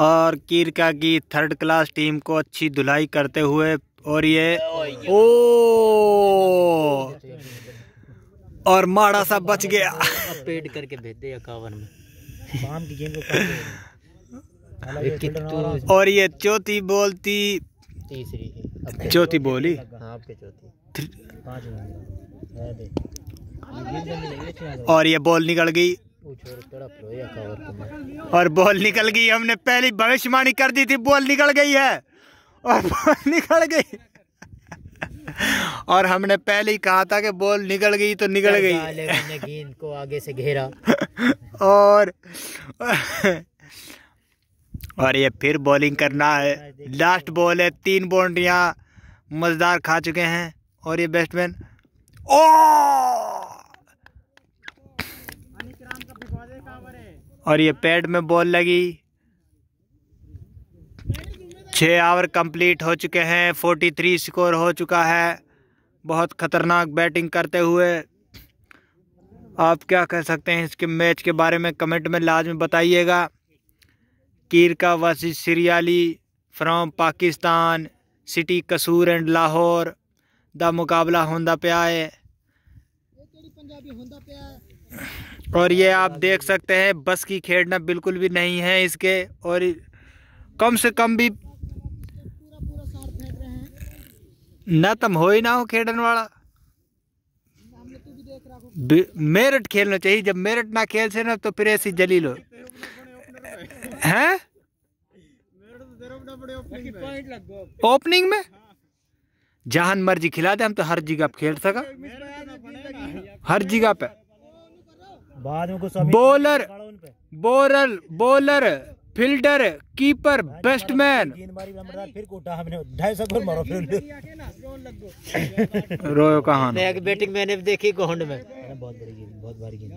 और कीरका की third class team को अच्छी धुलाई करते हुए और ये ओ और माड़ा सा बच गया पेट करके भेज दे कावर में और ये चौथी बोलती तीसरी चौथी बोली हाँ, और ये बॉल निकल गई और बॉल निकल गई हमने पहली भविष्यवाणी कर दी थी बॉल निकल गई है और बॉल निकल गई और हमने पहले ही कहा था कि बॉल निकल गई तो निकल गई गेंद को आगे से घेरा और और ये फिर बॉलिंग करना है लास्ट बॉल है तीन बाउंड्रिया मजदार खा चुके हैं और ये बैट्समैन ओह और ये पैड में बॉल लगी छः आवर कंप्लीट हो चुके हैं फोर्टी थ्री स्कोर हो चुका है बहुत ख़तरनाक बैटिंग करते हुए आप क्या कह सकते हैं इसके मैच के बारे में कमेंट में लाजमी बताइएगा कीर का वसी सीरियाली from Pakistan city Kasur and Lahore द मुकाबला होंदा पे आए और ये आप देख सकते हैं बस की खेड़ना बिल्कुल भी नहीं है इसके और कम से कम भी ना तम हो ही ना हो खेड़न वाला मेरठ खेलना चाहिए जब मेरठ ना खेल से ना तो फिर ऐसी जली लो है ओपनिंग में जहान मर्जी खिला दे हम तो हर जगह खेल सका हर जगह पे बाद में कुछ bowler bowler bowler fielder keeper batsman फिर कोटा हमने ढाई सौ गोल मारो फिर रोयो कहा बैटिंग मैंने भी देखी गोहंड में बहुत बड़ी गेंद बहुत भारी गेंद